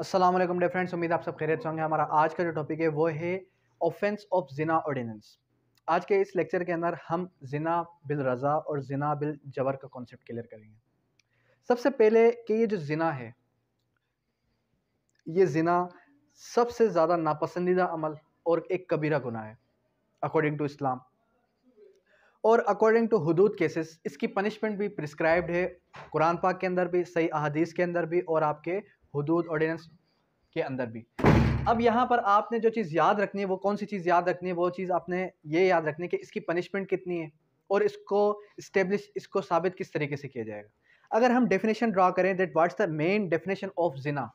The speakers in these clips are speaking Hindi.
अस्सलाम वालेकुम डे फ्रेंड्स उम्मीद आप सब खैरियत होंगे हमारा आज का जो टॉपिक है वो है ऑफेंस ऑफ जिना ऑर्डिनेंस आज के इस लेक्चर के अंदर हम जिना बिल रज़ा और जिना बिल जबर का कॉन्सेप्ट क्लियर करेंगे सबसे पहले कि ये जो जिना है ये जिना सबसे ज़्यादा नापसंदीदा अमल और एक कबीरा गुना है अकॉर्डिंग टू इस्लाम और अकॉर्डिंग टू हदूद केसेस इसकी पनिशमेंट भी प्रिस्क्राइब्ड है कुरान पाक के अंदर भी सही अहदीस के अंदर भी और आपके हदूद ऑर्डिनेंस के अंदर भी अब यहाँ पर आपने जो चीज़ याद रखनी है वो कौन सी चीज़ याद रखनी है वो चीज़ आपने ये याद रखनी है कि इसकी पनिशमेंट कितनी है और इसको इस्टेब्लिश इसको साबित किस तरीके से किया जाएगा अगर हम डेफिनेशन ड्रा करें that what's the main definition of जिना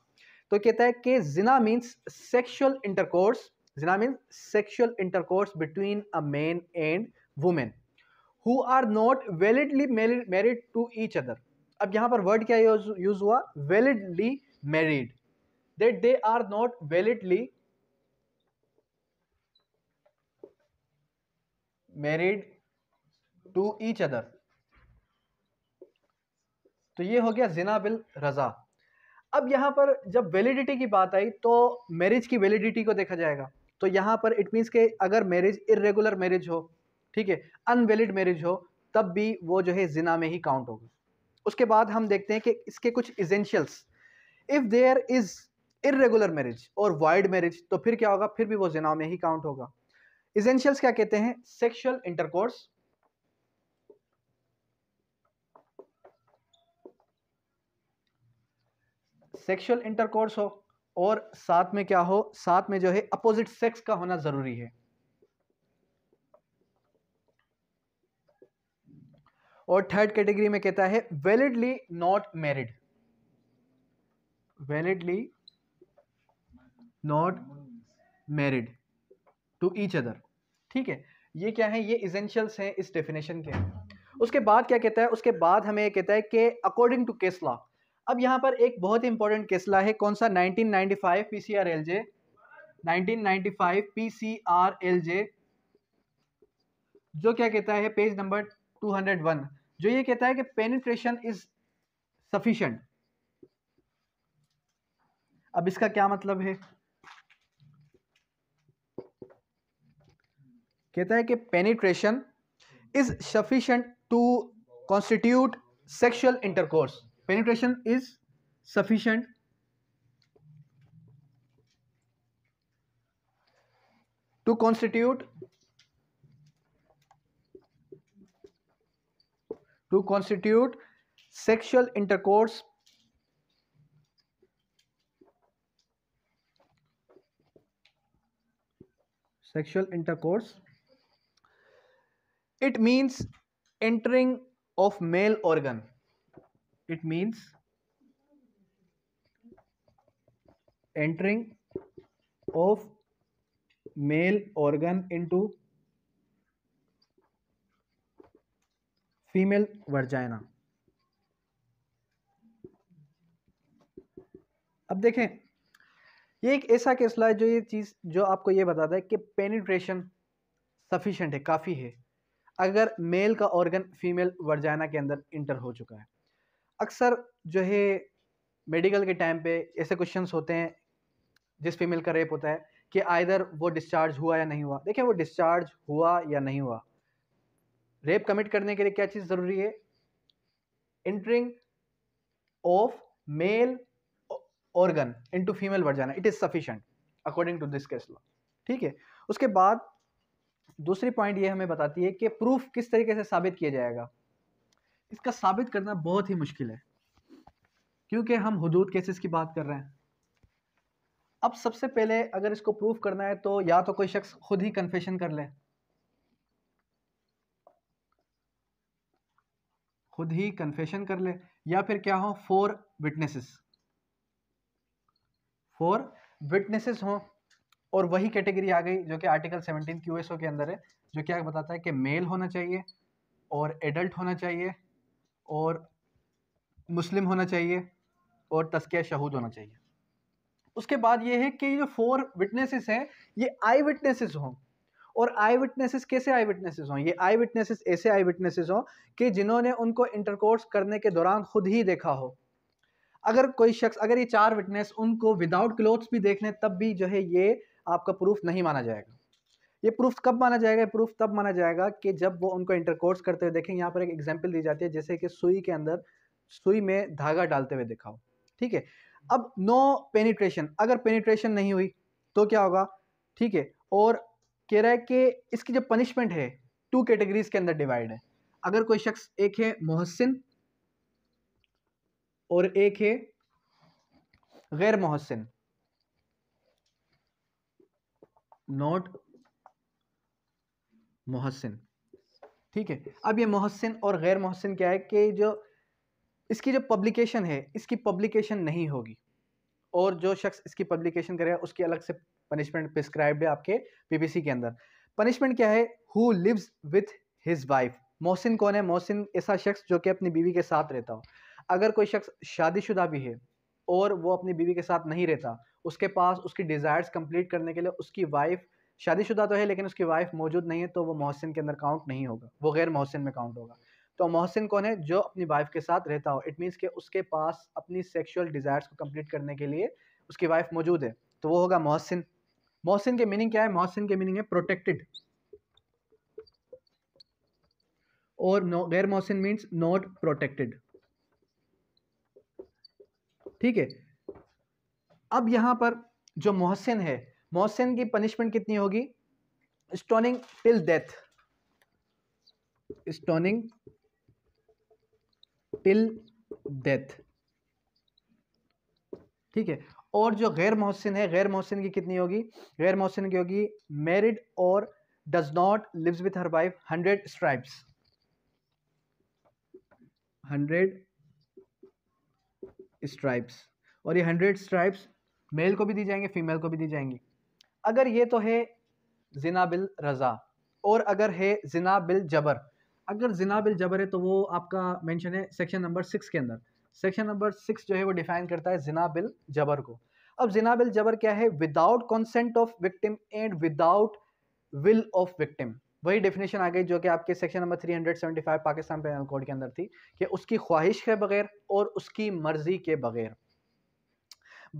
तो कहता है कि जिना मीन्स सेक्शुअल इंटरकोर्स जिना means sexual intercourse between a man and women who are not validly married to each other अब यहाँ पर वर्ड क्या यूज हुआ validly married that they are not validly married to each other तो ये हो गया जिना बिल रजा अब यहां पर जब वैलिडिटी की बात आई तो मैरिज की वैलिडिटी को देखा जाएगा तो यहां पर इट मीन्स के अगर मैरिज इरेगुलर मैरिज हो ठीक है अनवैलिड मैरिज हो तब भी वो जो है जिना में ही काउंट होगा उसके बाद हम देखते हैं कि इसके कुछ essentials if there is irregular marriage और वाइड मैरिज तो फिर क्या होगा फिर भी वो जिना में ही काउंट होगा इजेंशियल्स क्या कहते हैं सेक्शुअल इंटरकोर्स सेक्शुअल इंटरकोर्स हो और साथ में क्या हो साथ में जो है अपोजिट सेक्स का होना जरूरी है और थर्ड कैटेगरी में कहता है validly not married validly not married to each other ठीक है ये क्या है ये इजेंशियल्स हैं इस डेफिनेशन के उसके बाद क्या कहता है उसके बाद हमें ये कहता है कि अकॉर्डिंग टू केसला अब यहाँ पर एक बहुत ही इंपॉर्टेंट केसला है कौन सा 1995 फाइव पी सी पीसीआरएलजे 1995 पीसीआरएलजे जो क्या कहता है पेज नंबर 201 जो ये कहता है कि पेनिट्रेशन इज सफिशेंट अब इसका क्या मतलब है कहता है कि penetration is sufficient to constitute sexual intercourse penetration is sufficient to constitute to constitute sexual intercourse sexual intercourse it means entering of male organ it means entering of male organ into female vagina अब देखें ये एक ऐसा केसला है जो ये चीज़ जो आपको ये बताता है कि पेनिट्रेशन सफिशेंट है काफ़ी है अगर मेल का ऑर्गन फीमेल वर्जाना के अंदर इंटर हो चुका है अक्सर जो है मेडिकल के टाइम पे ऐसे क्वेश्चंस होते हैं जिस फीमेल का रेप होता है कि आइधर वो डिस्चार्ज हुआ या नहीं हुआ देखिए वो डिस्चार्ज हुआ या नहीं हुआ रेप कमिट करने के लिए क्या चीज़ ज़रूरी है entering of male organ into female vagina it is sufficient according to this case law ठीक है उसके बाद दूसरी पॉइंट ये हमें बताती है कि प्रूफ किस तरीके से साबित किया जाएगा इसका साबित करना बहुत ही मुश्किल है क्योंकि हम हदूद केसेस की बात कर रहे हैं अब सबसे पहले अगर इसको प्रूफ करना है तो या तो कोई शख्स खुद ही कन्फेशन कर ले खुद ही कन्फेशन कर ले या फिर क्या हो फोर विटनेसेस फोर विटनेसेस हों और वही कैटेगरी आ गई जो कि आर्टिकल एस ओ के अंदर है जो क्या बताता है कि मेल होना चाहिए और एडल्ट होना चाहिए और मुस्लिम होना चाहिए और तस्किया शहूद होना चाहिए उसके बाद ये है कि जो फोर विटनेसेस हैं ये आई विटनेसेस हों और आई विटनेसेस कैसे आई विटनेसेस हों ये आई विटनेसेस ऐसे आई विटनेसेस हों कि जिन्होंने उनको इंटरकोर्स करने के दौरान खुद ही देखा हो अगर कोई शख्स अगर ये चार विटनेस उनको विदाउट क्लोथ्स भी देख लें तब भी जो है ये आपका प्रूफ नहीं माना जाएगा ये प्रूफ कब माना जाएगा प्रूफ तब माना जाएगा कि जब वो उनको इंटरकोर्स करते हुए देखें यहाँ पर एक एग्जाम्पल दी जाती है जैसे कि सुई के अंदर सुई में धागा डालते हुए दिखाओ ठीक है अब नो पेनिट्रेशन अगर पेनिट्रेशन नहीं हुई तो क्या होगा ठीक है और कह रहा है कि इसकी जो पनिशमेंट है टू कैटेगरीज के अंदर डिवाइड है अगर कोई शख्स एक है मोहसिन और एक है गैर मोहसिन नॉट मोहसिन ठीक है अब ये मोहसिन और गैर मोहसिन क्या है कि जो इसकी जो पब्लिकेशन है इसकी पब्लिकेशन नहीं होगी और जो शख्स इसकी पब्लिकेशन करेगा उसकी अलग से पनिशमेंट प्रिस्क्राइब है आपके पीपीसी के अंदर पनिशमेंट क्या है who lives with his wife मोहसिन कौन है मोहसिन ऐसा शख्स जो कि अपनी बीवी के साथ रहता हो अगर कोई शख्स शादीशुदा भी है और वो अपनी बीवी के साथ नहीं रहता उसके पास उसकी डिज़ायर्स कंप्लीट करने के लिए उसकी वाइफ़ शादीशुदा तो है लेकिन उसकी वाइफ मौजूद नहीं है तो वो मोहसिन के अंदर काउंट नहीं होगा वो गैर मोहसिन में काउंट होगा तो मोहसिन कौन है जो अपनी वाइफ के साथ रहता हो इट मीन्स कि उसके पास अपनी सेक्शुअल डिज़ायर्स को कम्प्लीट करने के लिए उसकी वाइफ मौजूद है तो वो होगा मोहसिन मोहसिन के मीनिंग क्या है मोहसिन के मीनिंग है प्रोटेक्टेड और गैर मोहसिन मीन्स नॉट प्रोटेक्टेड ठीक है अब यहां पर जो मोहसिन है मोहसिन की पनिशमेंट कितनी होगी stoning till death stoning till death ठीक है और जो गैर मोहसिन है गैर मोहसिन की कितनी होगी गैर मोहसिन की होगी मैरिड और does not lives with her wife hundred stripes hundred stripes और ये हंड्रेड स्ट्राइप्स मेल को भी दी जाएंगे फीमेल को भी दी जाएंगी अगर ये तो है जिना बिल रज़ा और अगर है जिना बिल जबर अगर जिना बिल जबर है तो वो आपका मेंशन है सेक्शन नंबर सिक्स के अंदर सेक्शन नंबर सिक्स जो है वो डिफाइन करता है जिना बिल जबर को अब जिना बिल जबर क्या है without consent of victim and without will of victim वही डेफिनेशन आ गई जो कि आपके section number 375 Pakistan penal code के अंदर थी कि उसकी ख्वाहिश के बगैर और उसकी मर्जी के बगैर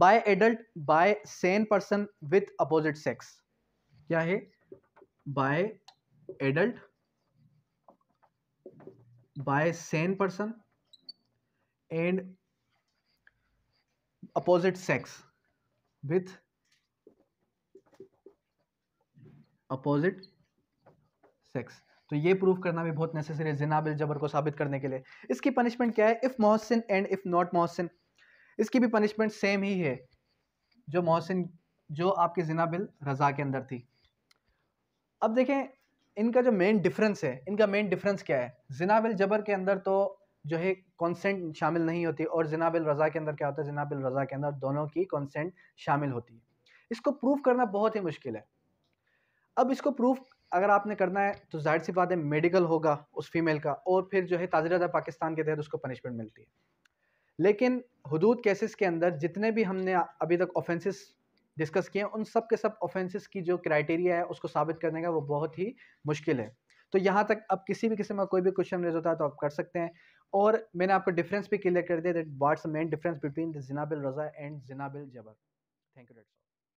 by adult by sane person with opposite sex क्या है by adult by sane person and opposite sex with opposite sex तो ये प्रूव करना भी बहुत नेसेसरी है जिनाबिल जबर को साबित करने के लिए इसकी पनिशमेंट क्या है इफ़ मोहसिन एंड इफ़ नॉट मोहसिन इसकी भी पनिशमेंट सेम ही है जो मोहसिन जो आपके जिनाबिल रज़ा के अंदर थी अब देखें इनका जो मेन डिफरेंस है इनका मेन डिफरेंस क्या है जिनाबिल जबर के अंदर तो जो है कॉन्सेंट शामिल नहीं होती और जिनाबिल रज़ा के अंदर क्या होता है जिनाबिल रज़ा के अंदर दोनों की कॉन्सेंट शामिल होती है इसको प्रूफ करना बहुत ही मुश्किल है अब इसको प्रूफ अगर आपने करना है तो जाहिर सी बात है मेडिकल होगा उस फीमेल का और फिर जो है ताजरादा पाकिस्तान के तहत उसको पनिशमेंट मिलती है लेकिन हदूद केसेस के अंदर जितने भी हमने अभी तक ऑफेंसेस डिस्कस किए हैं उन सब के सब ऑफेंसेस की जो क्राइटेरिया है उसको साबित करने का वो बहुत ही मुश्किल है तो यहाँ तक अब किसी भी किस्म का कोई भी क्वेश्चन रेज होता है तो आप कर सकते हैं और मैंने आपको डिफरेंस भी क्लियर कर दिया that what's main difference between the जिनाबिल रज़ा एंड जिनाबिल जबर थैंक यू डेट